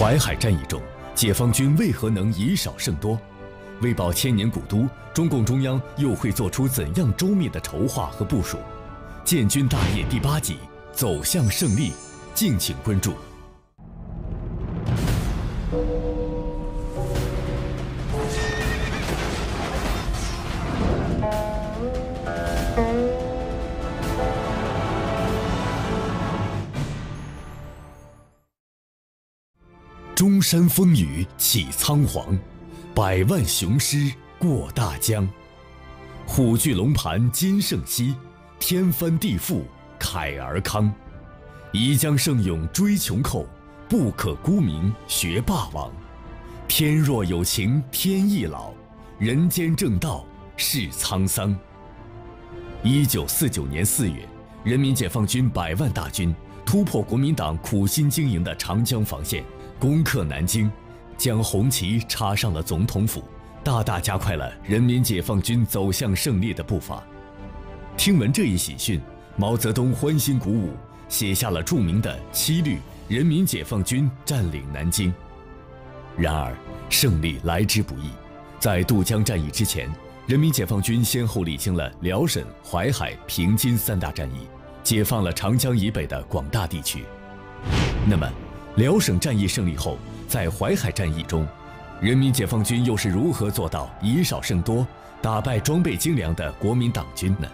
淮海战役中，解放军为何能以少胜多？为保千年古都，中共中央又会做出怎样周密的筹划和部署？建军大业第八集《走向胜利》，敬请关注。巫山风雨起苍黄，百万雄师过大江。虎踞龙盘今胜昔，天翻地覆慨而慷。宜将胜勇追穷寇，不可沽名学霸王。天若有情天亦老，人间正道是沧桑。一九四九年四月，人民解放军百万大军突破国民党苦心经营的长江防线。攻克南京，将红旗插上了总统府，大大加快了人民解放军走向胜利的步伐。听闻这一喜讯，毛泽东欢欣鼓舞，写下了著名的《七律：人民解放军占领南京》。然而，胜利来之不易。在渡江战役之前，人民解放军先后历经了辽沈、淮海、平津三大战役，解放了长江以北的广大地区。那么，辽沈战役胜利后，在淮海战役中，人民解放军又是如何做到以少胜多，打败装备精良的国民党军呢？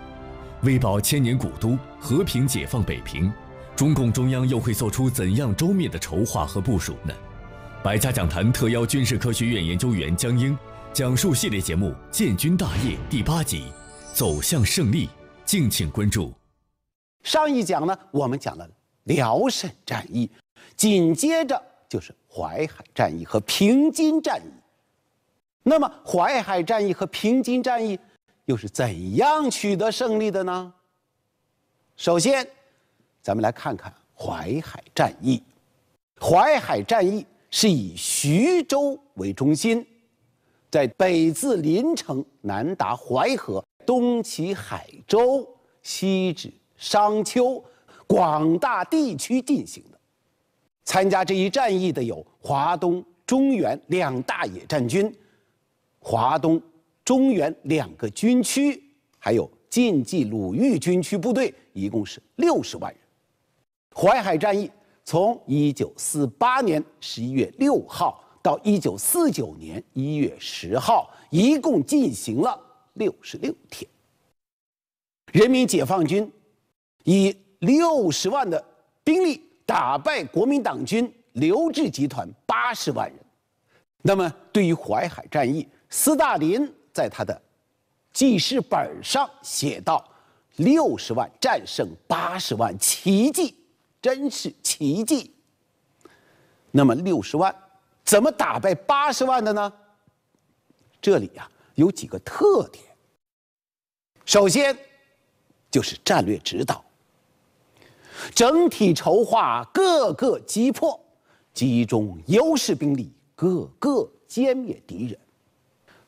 为保千年古都和平解放北平，中共中央又会做出怎样周密的筹划和部署呢？百家讲坛特邀军事科学院研究员江英讲述系列节目《建军大业》第八集《走向胜利》，敬请关注。上一讲呢，我们讲了辽沈战役。紧接着就是淮海战役和平津战役。那么淮海战役和平津战役又是怎样取得胜利的呢？首先，咱们来看看淮海战役。淮海战役是以徐州为中心，在北自临城，南达淮河，东起海州，西至商丘，广大地区进行的。参加这一战役的有华东、中原两大野战军，华东、中原两个军区，还有晋冀鲁豫军区部队，一共是六十万人。淮海战役从一九四八年十一月六号到一九四九年一月十号，一共进行了六十六天。人民解放军以六十万的兵力。打败国民党军刘志集团八十万人，那么对于淮海战役，斯大林在他的记事本上写道：“六十万战胜八十万，奇迹，真是奇迹。”那么六十万怎么打败八十万的呢？这里呀有几个特点。首先，就是战略指导。整体筹划，各个击破，集中优势兵力，各个歼灭敌人。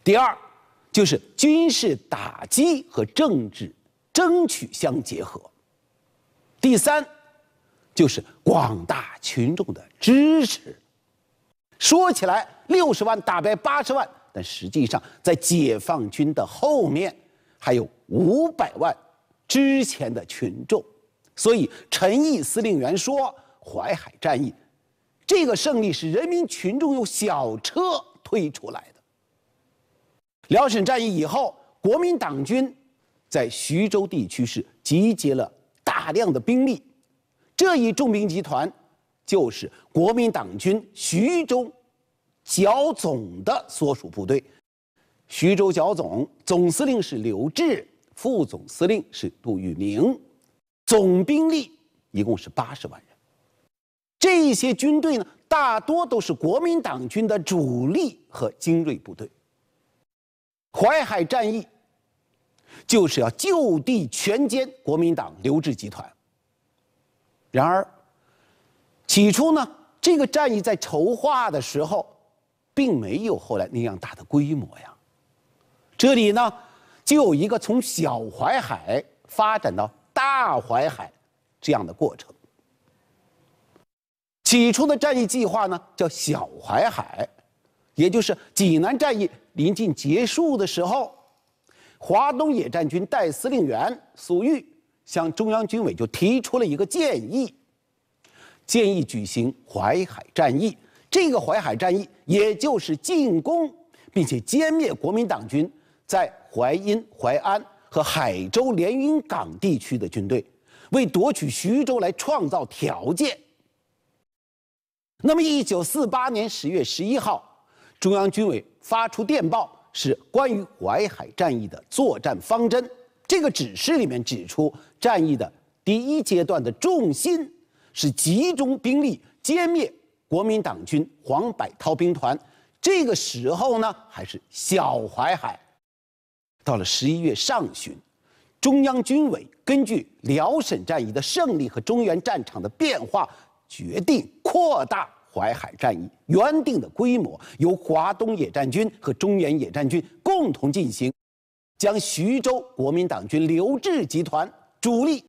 第二，就是军事打击和政治争取相结合。第三，就是广大群众的支持。说起来，六十万打败八十万，但实际上，在解放军的后面，还有五百万之前的群众。所以，陈毅司令员说：“淮海战役这个胜利是人民群众用小车推出来的。”辽沈战役以后，国民党军在徐州地区是集结了大量的兵力，这一重兵集团就是国民党军徐州剿总的所属部队。徐州剿总总司令是刘峙，副总司令是杜聿明。总兵力一共是八十万人，这些军队呢，大多都是国民党军的主力和精锐部队。淮海战役就是要就地全歼国民党刘志集团。然而，起初呢，这个战役在筹划的时候，并没有后来那样大的规模呀。这里呢，就有一个从小淮海发展到。大淮海这样的过程，起初的战役计划呢叫小淮海，也就是济南战役临近结束的时候，华东野战军代司令员粟裕向中央军委就提出了一个建议，建议举行淮海战役。这个淮海战役，也就是进攻并且歼灭国民党军在淮阴、淮安。和海州连云港地区的军队，为夺取徐州来创造条件。那么，一九四八年十月十一号，中央军委发出电报，是关于淮海战役的作战方针。这个指示里面指出，战役的第一阶段的重心是集中兵力歼灭国民党军黄百韬兵团。这个时候呢，还是小淮海。到了十一月上旬，中央军委根据辽沈战役的胜利和中原战场的变化，决定扩大淮海战役原定的规模，由华东野战军和中原野战军共同进行，将徐州国民党军刘峙集团主力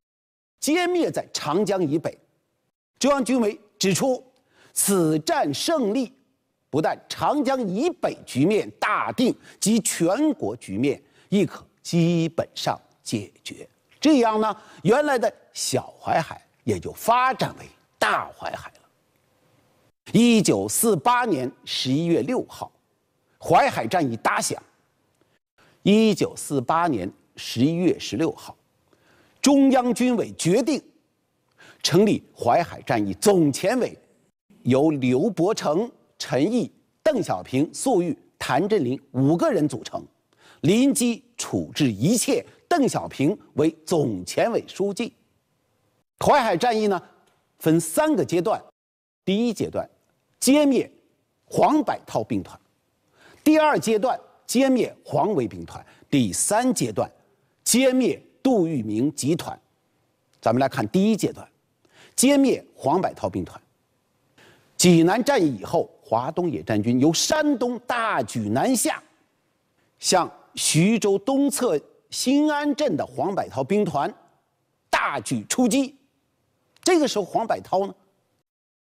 歼灭在长江以北。中央军委指出，此战胜利，不但长江以北局面大定，及全国局面。亦可基本上解决，这样呢，原来的小淮海也就发展为大淮海了。一九四八年十一月六号，淮海战役打响。一九四八年十一月十六号，中央军委决定成立淮海战役总前委，由刘伯承、陈毅、邓小平、粟裕、谭震林五个人组成。临机处置一切，邓小平为总前委书记。淮海战役呢，分三个阶段：第一阶段，歼灭黄百韬兵团；第二阶段，歼灭黄维兵团；第三阶段，歼灭杜聿明集团。咱们来看第一阶段，歼灭黄百韬兵团。济南战役以后，华东野战军由山东大举南下，向。徐州东侧新安镇的黄百韬兵团大举出击，这个时候黄百韬呢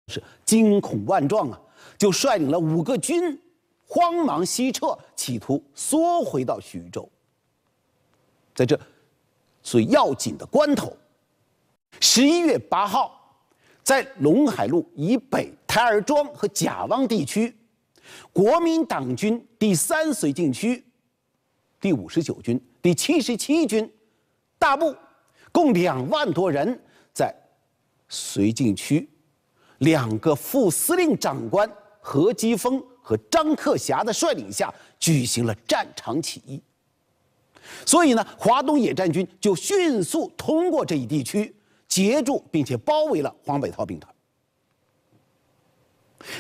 是惊恐万状啊，就率领了五个军慌忙西撤，企图缩回到徐州。在这最要紧的关头，十一月八号，在陇海路以北台儿庄和贾汪地区，国民党军第三绥靖区。第五十九军、第七十七军大部共两万多人，在绥靖区两个副司令长官何基沣和张克侠的率领下，举行了战场起义。所以呢，华东野战军就迅速通过这一地区，截住并且包围了黄百韬兵团。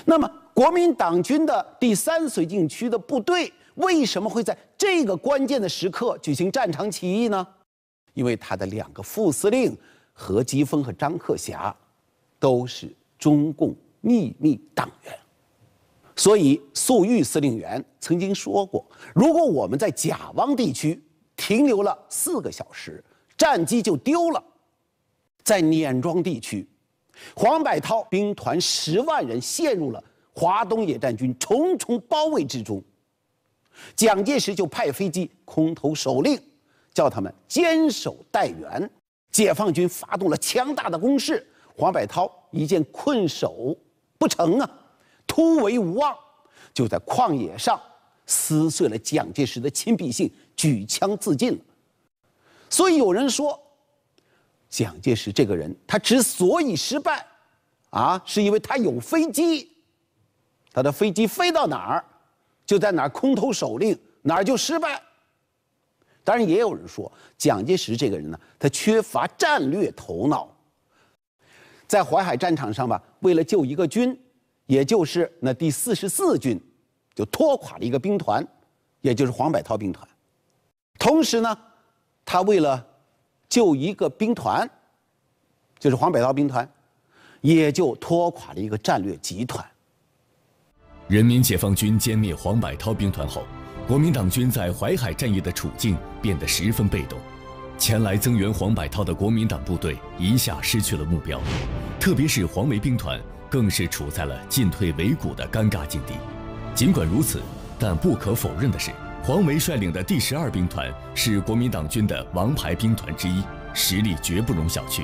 那么，国民党军的第三绥靖区的部队。为什么会在这个关键的时刻举行战场起义呢？因为他的两个副司令何基沣和张克侠都是中共秘密党员。所以粟裕司令员曾经说过：“如果我们在贾汪地区停留了四个小时，战机就丢了。”在碾庄地区，黄百韬兵团十万人陷入了华东野战军重重包围之中。蒋介石就派飞机空投手令，叫他们坚守待援。解放军发动了强大的攻势，黄百韬一见困守不成啊，突围无望，就在旷野上撕碎了蒋介石的亲笔信，举枪自尽了。所以有人说，蒋介石这个人他之所以失败，啊，是因为他有飞机，他的飞机飞到哪儿？就在哪儿空投手令，哪儿就失败。当然也有人说，蒋介石这个人呢，他缺乏战略头脑。在淮海战场上吧，为了救一个军，也就是那第四十四军，就拖垮了一个兵团，也就是黄百韬兵团。同时呢，他为了救一个兵团，就是黄百韬兵团，也就拖垮了一个战略集团。人民解放军歼灭黄百韬兵团后，国民党军在淮海战役的处境变得十分被动。前来增援黄百韬的国民党部队一下失去了目标，特别是黄维兵团更是处在了进退维谷的尴尬境地。尽管如此，但不可否认的是，黄维率领的第十二兵团是国民党军的王牌兵团之一，实力绝不容小觑。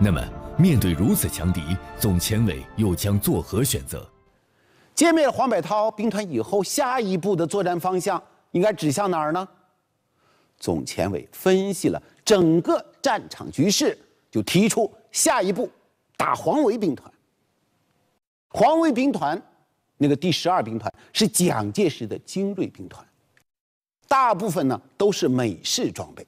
那么，面对如此强敌，总前委又将作何选择？歼灭了黄百韬兵团以后，下一步的作战方向应该指向哪儿呢？总前委分析了整个战场局势，就提出下一步打黄维兵团。黄维兵团那个第十二兵团是蒋介石的精锐兵团，大部分呢都是美式装备，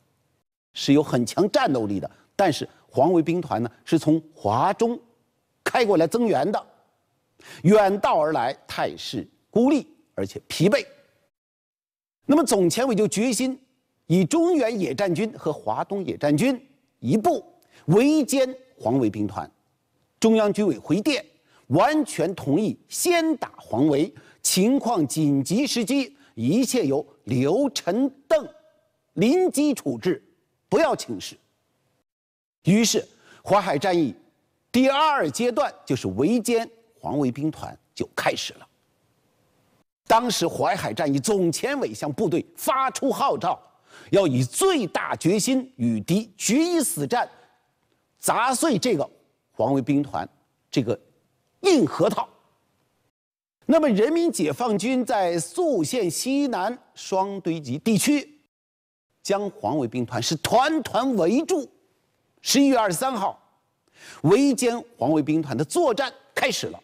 是有很强战斗力的。但是黄维兵团呢是从华中开过来增援的。远道而来，态势孤立，而且疲惫。那么，总前委就决心以中原野战军和华东野战军一部围歼黄维兵团。中央军委回电，完全同意先打黄维，情况紧急，时机一切由刘、陈、邓临机处置，不要请示。于是，淮海战役第二阶段就是围歼。黄维兵团就开始了。当时淮海战役总前委向部队发出号召，要以最大决心与敌决一死战，砸碎这个黄维兵团这个硬核桃。那么，人民解放军在宿县西南双堆集地区，将黄维兵团是团团围住。十一月二十三号，围歼黄维兵团的作战开始了。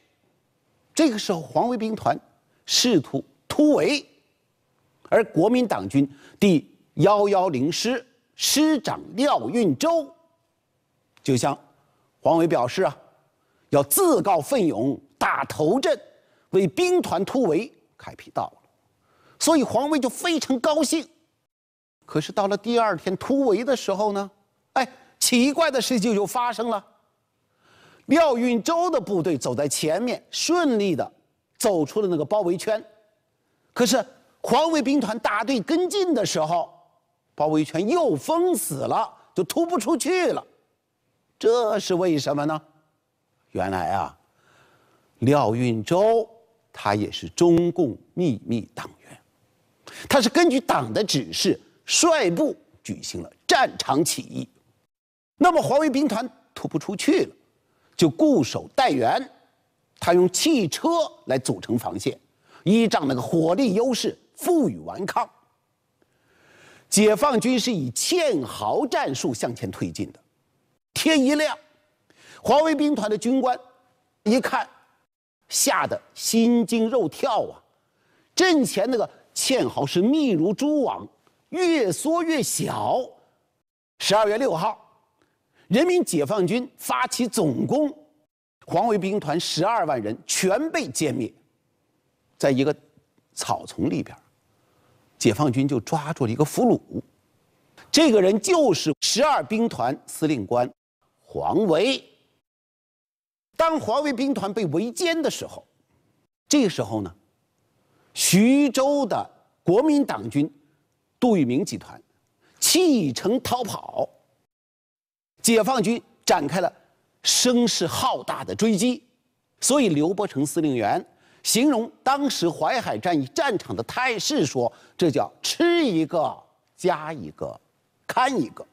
这个时候，黄维兵团试图突围，而国民党军第幺幺零师师长廖运周，就向黄维表示啊，要自告奋勇打头阵，为兵团突围开辟道路。所以黄维就非常高兴。可是到了第二天突围的时候呢，哎，奇怪的事情就发生了。廖运周的部队走在前面，顺利的走出了那个包围圈。可是，黄卫兵团大队跟进的时候，包围圈又封死了，就突不出去了。这是为什么呢？原来啊，廖运周他也是中共秘密党员，他是根据党的指示，率部举行了战场起义。那么，黄卫兵团突不出去了。就固守待援，他用汽车来组成防线，依仗那个火力优势，负隅顽抗。解放军是以堑壕战术向前推进的。天一亮，华为兵团的军官一看，吓得心惊肉跳啊！阵前那个堑壕是密如蛛网，越缩越小。十二月六号。人民解放军发起总攻，黄维兵团十二万人全被歼灭，在一个草丛里边，解放军就抓住了一个俘虏，这个人就是十二兵团司令官黄维。当黄维兵团被围歼的时候，这个时候呢，徐州的国民党军杜聿明集团弃城逃跑。解放军展开了声势浩大的追击，所以刘伯承司令员形容当时淮海战役战场的态势说：“这叫吃一个加一个，看一个。”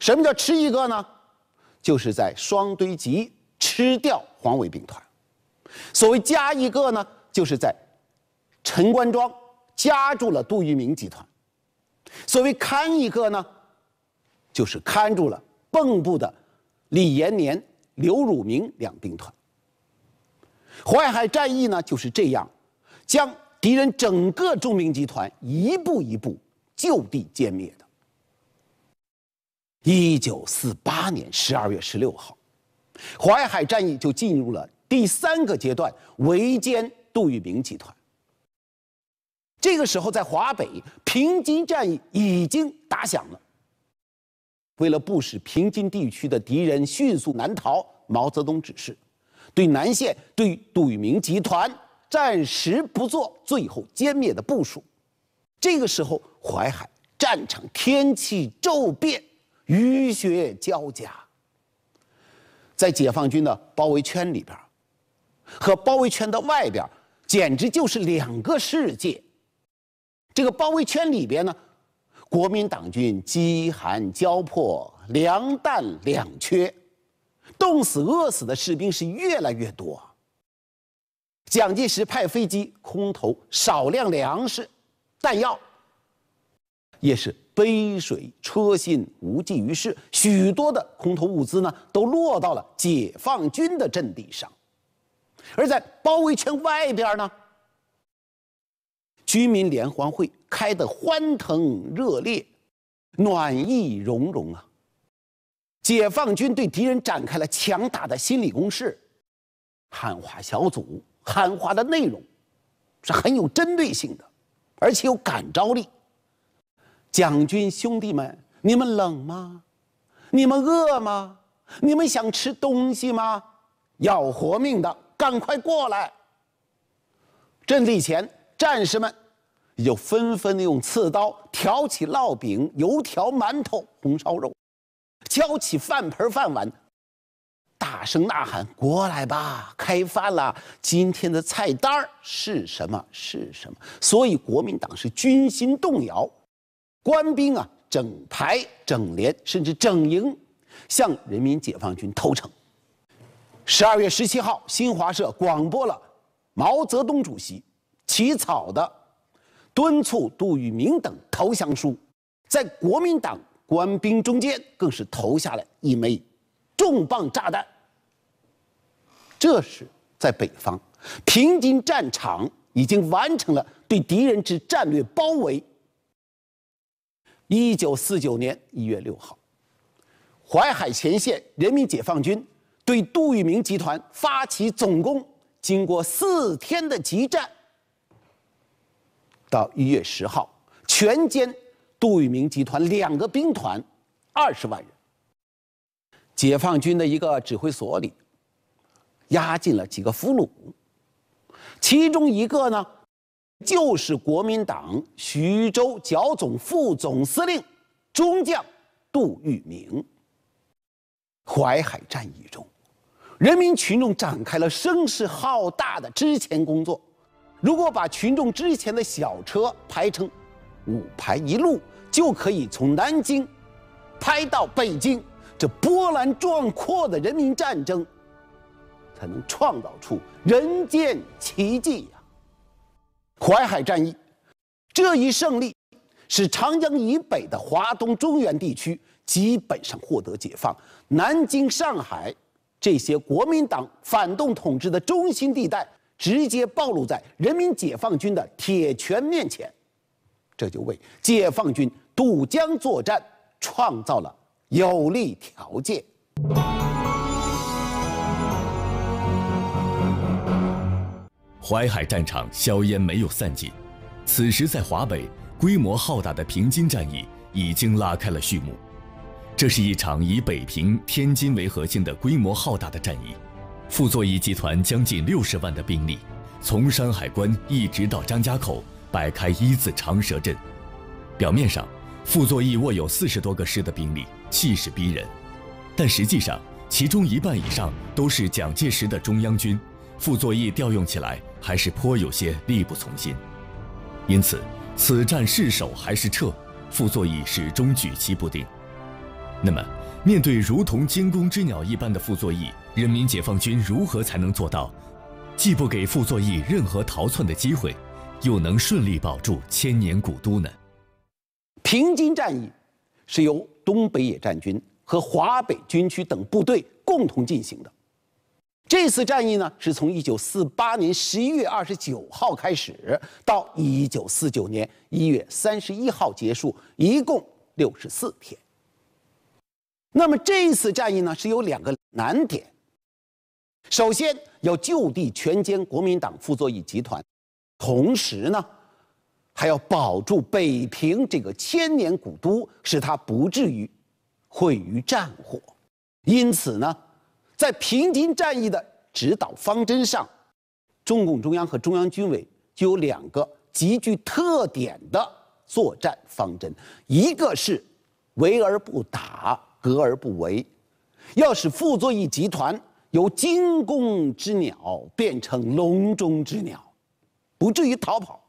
什么叫吃一个呢？就是在双堆集吃掉黄维兵团。所谓加一个呢，就是在陈官庄夹住了杜聿明集团。所谓看一个呢，就是看住了。蚌埠的李延年、刘汝明两兵团，淮海战役呢就是这样，将敌人整个重兵集团一步一步就地歼灭的。一九四八年十二月十六号，淮海战役就进入了第三个阶段，围歼杜聿明集团。这个时候，在华北平津战役已经打响了。为了不使平津地区的敌人迅速南逃，毛泽东指示，对南线对杜聿明集团暂时不做最后歼灭的部署。这个时候，淮海战场天气骤变，雨雪交加，在解放军的包围圈里边和包围圈的外边简直就是两个世界。这个包围圈里边呢？国民党军饥寒交迫，粮弹两缺，冻死饿死的士兵是越来越多。蒋介石派飞机空投少量粮食、弹药，也是杯水车薪，无济于事。许多的空投物资呢，都落到了解放军的阵地上，而在包围圈外边呢？居民联欢会开得欢腾热烈，暖意融融啊！解放军对敌人展开了强大的心理攻势，喊话小组喊话的内容是很有针对性的，而且有感召力。蒋军兄弟们，你们冷吗？你们饿吗？你们想吃东西吗？要活命的，赶快过来！阵地前。战士们也就纷纷的用刺刀挑起烙饼、油条、馒头、红烧肉，敲起饭盆饭碗，大声呐喊：“过来吧，开饭了！今天的菜单是什么？是什么？”所以国民党是军心动摇，官兵啊，整排、整连，甚至整营，向人民解放军投诚。十二月十七号，新华社广播了毛泽东主席。起草的敦促杜聿明等投降书，在国民党官兵中间更是投下了一枚重磅炸弹。这时，在北方平津战场已经完成了对敌人之战略包围。一九四九年一月六号，淮海前线人民解放军对杜聿明集团发起总攻，经过四天的激战。到一月十号，全歼杜聿明集团两个兵团，二十万人。解放军的一个指挥所里，押进了几个俘虏，其中一个呢，就是国民党徐州剿总副总司令、中将杜聿明。淮海战役中，人民群众展开了声势浩大的支前工作。如果把群众之前的小车排成五排一路，就可以从南京拍到北京，这波澜壮阔的人民战争才能创造出人间奇迹呀！淮海战役这一胜利，使长江以北的华东中原地区基本上获得解放，南京、上海这些国民党反动统治的中心地带。直接暴露在人民解放军的铁拳面前，这就为解放军渡江作战创造了有利条件。淮海战场硝烟没有散尽，此时在华北规模浩大的平津战役已经拉开了序幕。这是一场以北平、天津为核心的规模浩大的战役。傅作义集团将近六十万的兵力，从山海关一直到张家口，摆开一字长蛇阵。表面上，傅作义握有四十多个师的兵力，气势逼人；但实际上，其中一半以上都是蒋介石的中央军，傅作义调用起来还是颇有些力不从心。因此，此战是守还是撤，傅作义始终举棋不定。那么，面对如同惊弓之鸟一般的傅作义。人民解放军如何才能做到，既不给傅作义任何逃窜的机会，又能顺利保住千年古都呢？平津战役是由东北野战军和华北军区等部队共同进行的。这次战役呢，是从1948年11月29号开始，到1949年1月31号结束，一共64天。那么这次战役呢，是有两个难点。首先要就地全歼国民党傅作义集团，同时呢，还要保住北平这个千年古都，使它不至于毁于战火。因此呢，在平津战役的指导方针上，中共中央和中央军委就有两个极具特点的作战方针：一个是“围而不打，隔而不围”，要使傅作义集团。由惊弓之鸟变成笼中之鸟，不至于逃跑。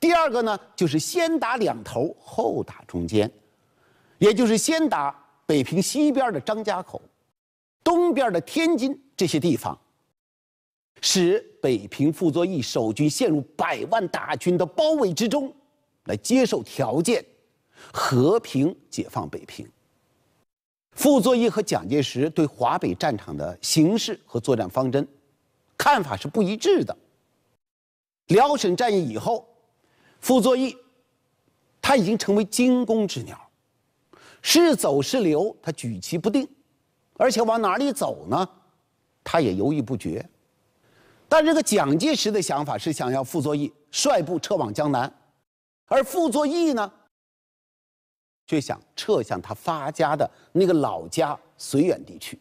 第二个呢，就是先打两头，后打中间，也就是先打北平西边的张家口、东边的天津这些地方，使北平傅作义守军陷入百万大军的包围之中，来接受条件，和平解放北平。傅作义和蒋介石对华北战场的形势和作战方针看法是不一致的。辽沈战役以后，傅作义他已经成为惊弓之鸟，是走是留他举棋不定，而且往哪里走呢，他也犹豫不决。但这个蒋介石的想法是想要傅作义率部撤往江南，而傅作义呢？却想撤向他发家的那个老家绥远地区，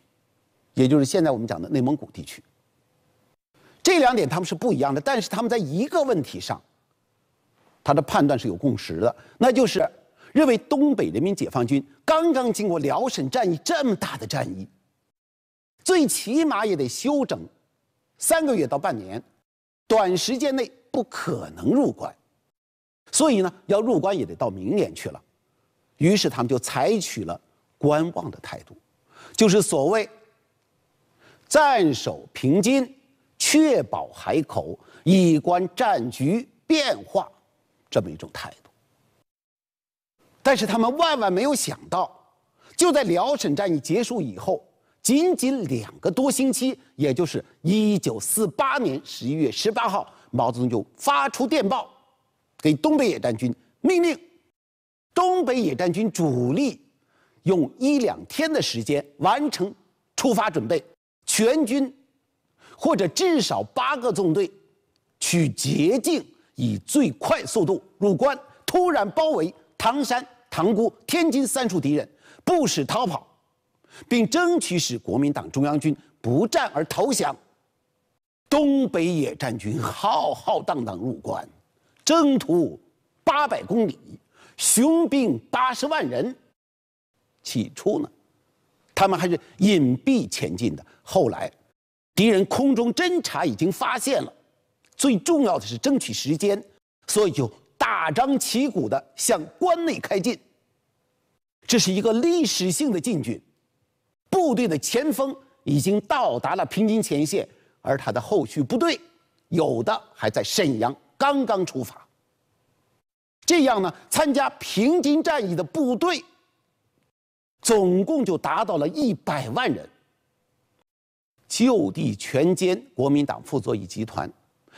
也就是现在我们讲的内蒙古地区。这两点他们是不一样的，但是他们在一个问题上，他的判断是有共识的，那就是认为东北人民解放军刚刚经过辽沈战役这么大的战役，最起码也得休整三个月到半年，短时间内不可能入关，所以呢，要入关也得到明年去了。于是他们就采取了观望的态度，就是所谓“暂守平津，确保海口，以观战局变化”这么一种态度。但是他们万万没有想到，就在辽沈战役结束以后，仅仅两个多星期，也就是1948年11月18号，毛泽东就发出电报给东北野战军，命令。东北野战军主力用一两天的时间完成出发准备，全军或者至少八个纵队取捷径，以最快速度入关，突然包围唐山、塘沽、天津三处敌人，不使逃跑，并争取使国民党中央军不战而投降。东北野战军浩浩荡荡入关，征途八百公里。雄兵八十万人，起初呢，他们还是隐蔽前进的。后来，敌人空中侦察已经发现了，最重要的是争取时间，所以就大张旗鼓的向关内开进。这是一个历史性的进军，部队的前锋已经到达了平津前线，而他的后续部队，有的还在沈阳刚刚出发。这样呢，参加平津战役的部队总共就达到了一百万人，就地全歼国民党傅作义集团，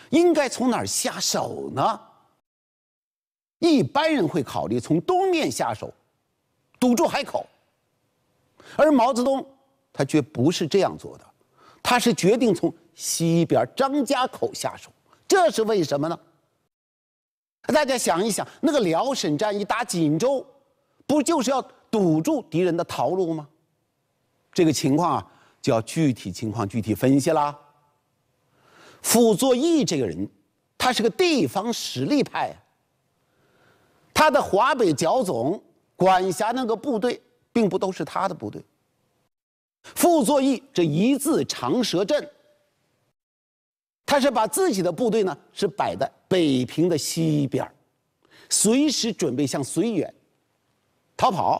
应该从哪儿下手呢？一般人会考虑从东面下手，堵住海口，而毛泽东他却不是这样做的，他是决定从西边张家口下手，这是为什么呢？大家想一想，那个辽沈战役打锦州，不就是要堵住敌人的逃路吗？这个情况啊，就要具体情况具体分析啦。傅作义这个人，他是个地方实力派他的华北剿总管辖那个部队，并不都是他的部队。傅作义这一字长蛇阵。他是把自己的部队呢，是摆在北平的西边随时准备向绥远逃跑；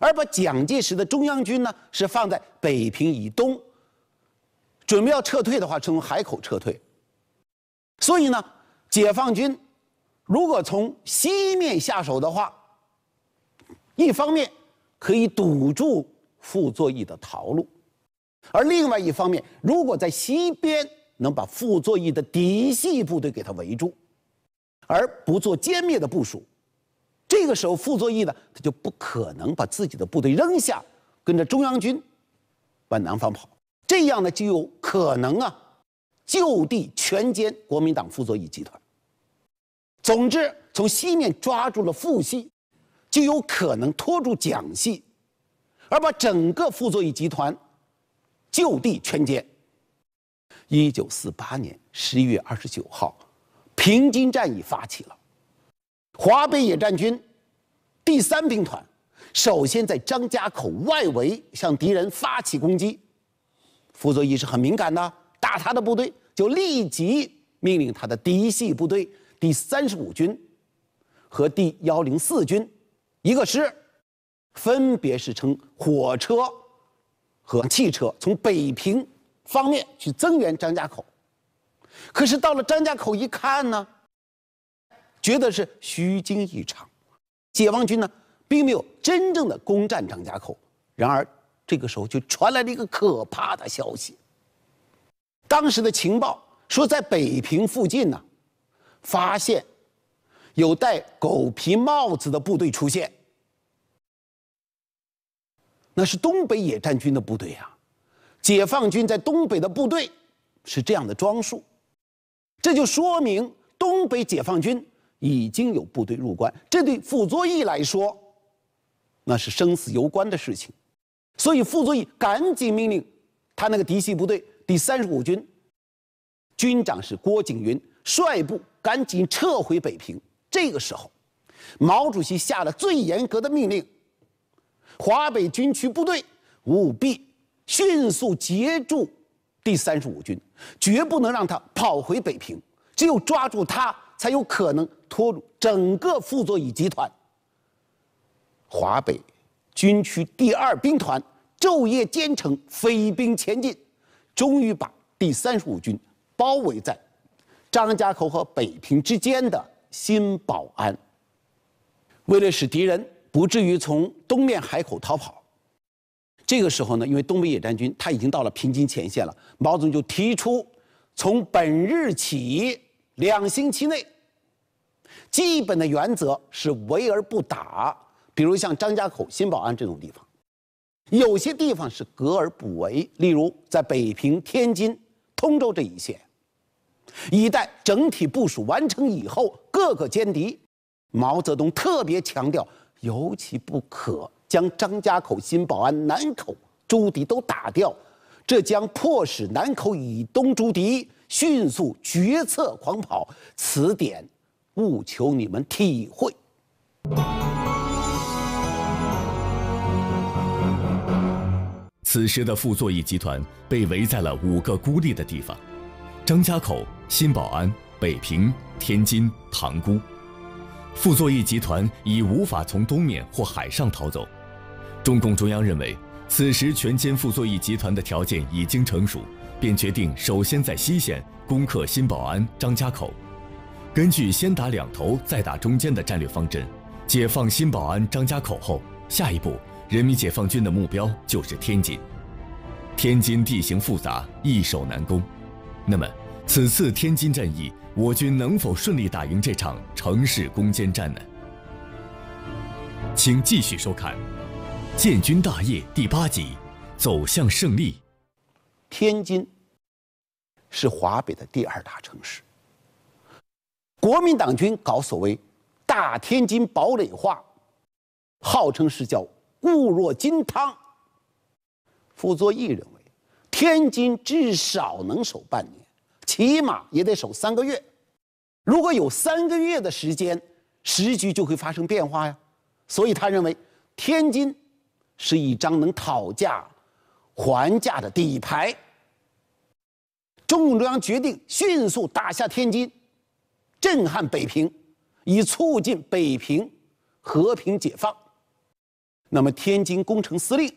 而把蒋介石的中央军呢，是放在北平以东，准备要撤退的话，从海口撤退。所以呢，解放军如果从西面下手的话，一方面可以堵住傅作义的逃路，而另外一方面，如果在西边。能把傅作义的嫡系部队给他围住，而不做歼灭的部署，这个时候傅作义呢，他就不可能把自己的部队扔下，跟着中央军往南方跑。这样呢，就有可能啊，就地全歼国民党傅作义集团。总之，从西面抓住了傅系，就有可能拖住蒋系，而把整个傅作义集团就地全歼。一九四八年十一月二十九号，平津战役发起了。华北野战军第三兵团首先在张家口外围向敌人发起攻击。傅作义是很敏感的，打他的部队，就立即命令他的嫡系部队第三十五军和第幺零四军一个师，分别是乘火车和汽车从北平。方面去增援张家口，可是到了张家口一看呢，觉得是虚惊一场，解放军呢并没有真正的攻占张家口。然而这个时候就传来了一个可怕的消息。当时的情报说，在北平附近呢，发现有戴狗皮帽子的部队出现，那是东北野战军的部队呀。解放军在东北的部队是这样的装束，这就说明东北解放军已经有部队入关。这对傅作义来说，那是生死攸关的事情，所以傅作义赶紧命令他那个嫡系部队第三十五军，军长是郭景云，率部赶紧撤回北平。这个时候，毛主席下了最严格的命令：华北军区部队务必。迅速截住第三十五军，绝不能让他跑回北平。只有抓住他，才有可能拖住整个傅作义集团。华北军区第二兵团昼夜兼程飞兵前进，终于把第三十五军包围在张家口和北平之间的新保安。为了使敌人不至于从东面海口逃跑。这个时候呢，因为东北野战军他已经到了平津前线了，毛泽东就提出，从本日起两星期内，基本的原则是围而不打，比如像张家口、新保安这种地方，有些地方是隔而不围，例如在北平、天津、通州这一线，一旦整体部署完成以后各个歼敌。毛泽东特别强调，尤其不可。将张家口、新保安、南口朱迪都打掉，这将迫使南口以东朱迪迅速决策狂跑。此点，务求你们体会。此时的傅作义集团被围在了五个孤立的地方：张家口、新保安、北平、天津、塘沽。傅作义集团已无法从东面或海上逃走。中共中央认为，此时全歼傅作义集团的条件已经成熟，便决定首先在西线攻克新保安、张家口。根据“先打两头，再打中间”的战略方针，解放新保安、张家口后，下一步人民解放军的目标就是天津。天津地形复杂，易守难攻。那么，此次天津战役，我军能否顺利打赢这场城市攻坚战呢？请继续收看。建军大业第八集，走向胜利。天津是华北的第二大城市。国民党军搞所谓“大天津堡垒化”，号称是叫固若金汤。傅作义认为，天津至少能守半年，起码也得守三个月。如果有三个月的时间，时局就会发生变化呀。所以他认为，天津。是一张能讨价还价的底牌。中共中央决定迅速打下天津，震撼北平，以促进北平和平解放。那么，天津工程司令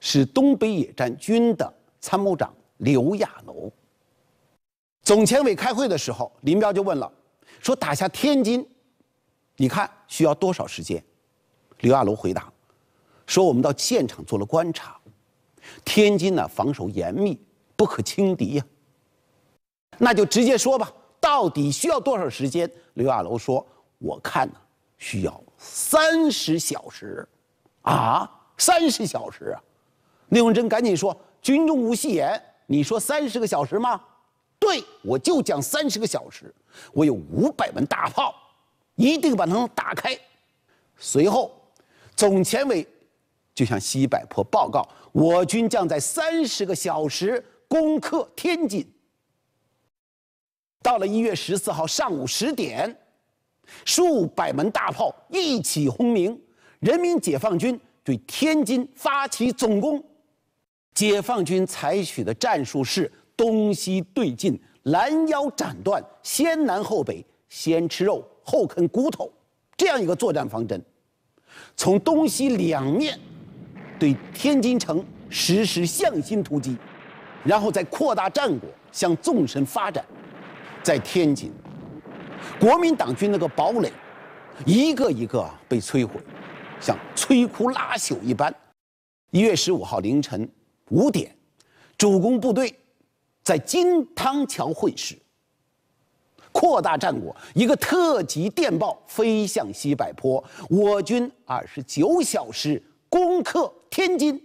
是东北野战军的参谋长刘亚楼。总前委开会的时候，林彪就问了，说打下天津，你看需要多少时间？刘亚楼回答。说我们到现场做了观察，天津呢防守严密，不可轻敌呀。那就直接说吧，到底需要多少时间？刘亚楼说：“我看呢，需要三十小时。”啊，三十小时啊！聂荣臻赶紧说：“军中无戏言，你说三十个小时吗？”“对，我就讲三十个小时。我有五百门大炮，一定把它们打开。”随后，总前委。就向西柏坡报告，我军将在三十个小时攻克天津。到了一月十四号上午十点，数百门大炮一起轰鸣，人民解放军对天津发起总攻。解放军采取的战术是东西对进，拦腰斩断，先南后北，先吃肉后啃骨头，这样一个作战方针，从东西两面。对天津城实施向心突击，然后再扩大战果，向纵深发展。在天津，国民党军那个堡垒，一个一个被摧毁，像摧枯拉朽一般。一月十五号凌晨五点，主攻部队在金汤桥会师，扩大战果。一个特级电报飞向西柏坡，我军二十九小时攻克。天津、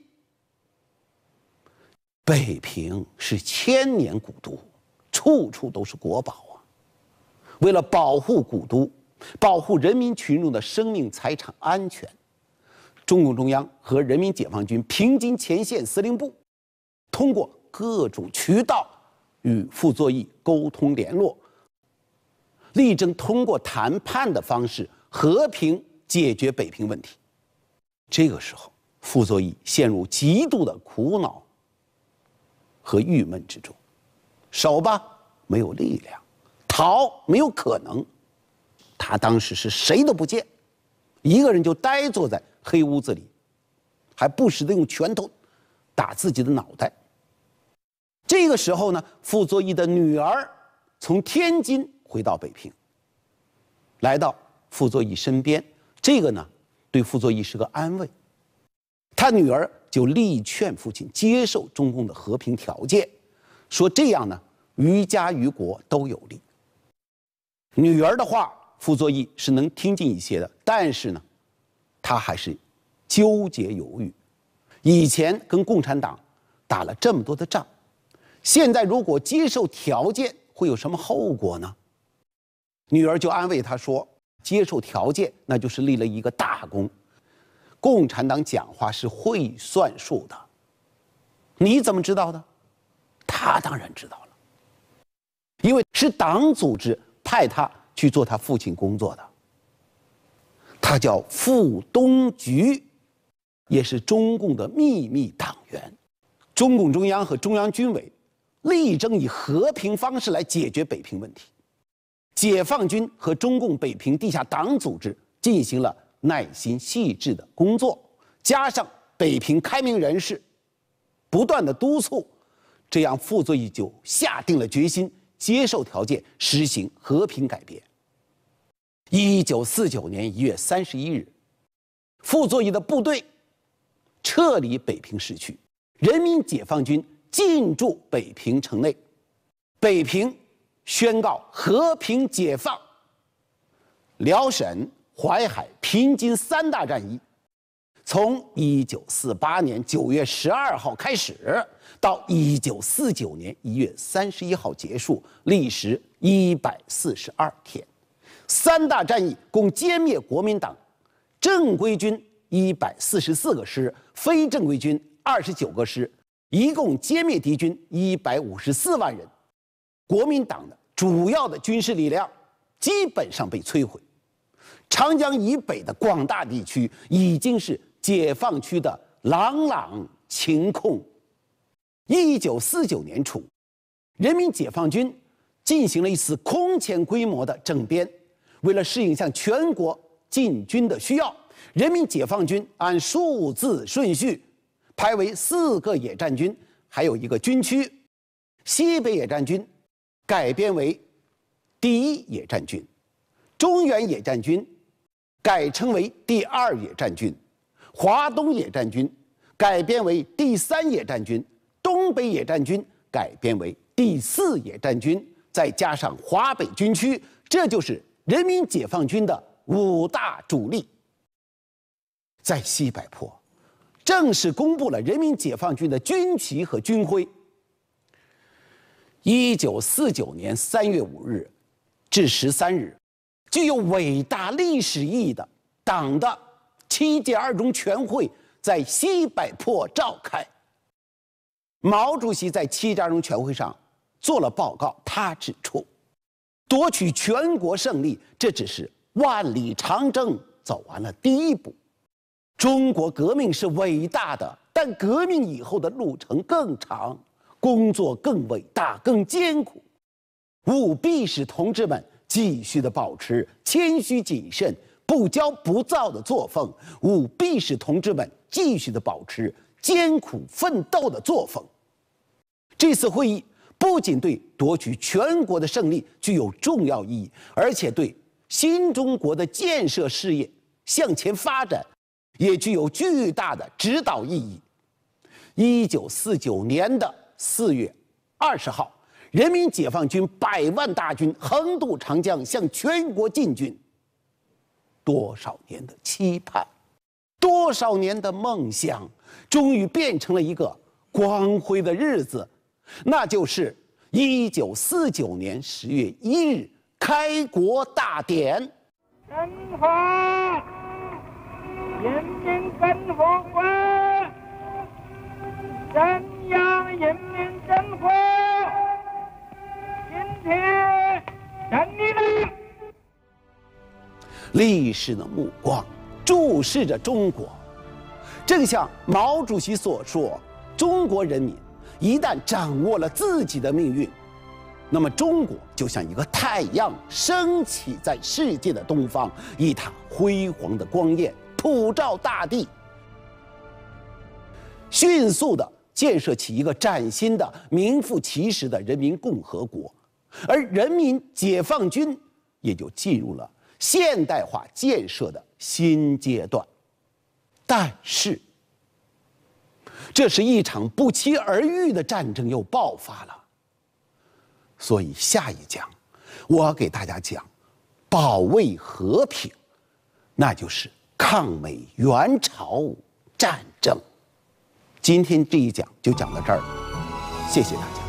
北平是千年古都，处处都是国宝啊！为了保护古都，保护人民群众的生命财产安全，中共中央和人民解放军平津前线司令部通过各种渠道与傅作义沟通联络，力争通过谈判的方式和平解决北平问题。这个时候。傅作义陷入极度的苦恼和郁闷之中，守吧没有力量，逃没有可能，他当时是谁都不见，一个人就呆坐在黑屋子里，还不时的用拳头打自己的脑袋。这个时候呢，傅作义的女儿从天津回到北平，来到傅作义身边，这个呢，对傅作义是个安慰。他女儿就力劝父亲接受中共的和平条件，说这样呢，于家于国都有利。女儿的话，傅作义是能听进一些的，但是呢，他还是纠结犹豫。以前跟共产党打了这么多的仗，现在如果接受条件，会有什么后果呢？女儿就安慰他说：“接受条件，那就是立了一个大功。”共产党讲话是会算数的，你怎么知道的？他当然知道了，因为是党组织派他去做他父亲工作的。他叫傅东菊，也是中共的秘密党员。中共中央和中央军委力争以和平方式来解决北平问题，解放军和中共北平地下党组织进行了。耐心细致的工作，加上北平开明人士不断的督促，这样傅作义就下定了决心接受条件，实行和平改编。一九四九年一月三十一日，傅作义的部队撤离北平市区，人民解放军进驻北平城内，北平宣告和平解放。辽沈。淮海、平津三大战役，从一九四八年九月十二号开始，到一九四九年一月三十一号结束，历时一百四十二天。三大战役共歼灭国民党正规军一百四十四个师、非正规军二十九个师，一共歼灭敌军一百五十四万人。国民党的主要的军事力量基本上被摧毁。长江以北的广大地区已经是解放区的朗朗晴空。一九四九年初，人民解放军进行了一次空前规模的整编，为了适应向全国进军的需要，人民解放军按数字顺序排为四个野战军，还有一个军区。西北野战军改编为第一野战军，中原野战军。改称为第二野战军，华东野战军改编为第三野战军，东北野战军改编为第四野战军，再加上华北军区，这就是人民解放军的五大主力。在西柏坡，正式公布了人民解放军的军旗和军徽。一九四九年三月五日至十三日。具有伟大历史意义的党的七届二中全会，在西柏坡召开。毛主席在七届二中全会上做了报告，他指出，夺取全国胜利，这只是万里长征走完了第一步。中国革命是伟大的，但革命以后的路程更长，工作更伟大、更艰苦，务必使同志们。继续的保持谦虚谨慎、不骄不躁的作风，务必使同志们继续的保持艰苦奋斗的作风。这次会议不仅对夺取全国的胜利具有重要意义，而且对新中国的建设事业向前发展也具有巨大的指导意义。一九四九年的四月二十号。人民解放军百万大军横渡长江，向全国进军。多少年的期盼，多少年的梦想，终于变成了一个光辉的日子，那就是一九四九年十月一日，开国大典。人民，人民，真火光，怎样？人民共和国中央人民政府。人民，人民！历史的目光注视着中国，正像毛主席所说：“中国人民一旦掌握了自己的命运，那么中国就像一个太阳升起在世界的东方，一塔辉煌的光焰普照大地，迅速的建设起一个崭新的、名副其实的人民共和国。”而人民解放军也就进入了现代化建设的新阶段，但是，这是一场不期而遇的战争又爆发了。所以下一讲，我给大家讲保卫和平，那就是抗美援朝战争。今天这一讲就讲到这儿，谢谢大家。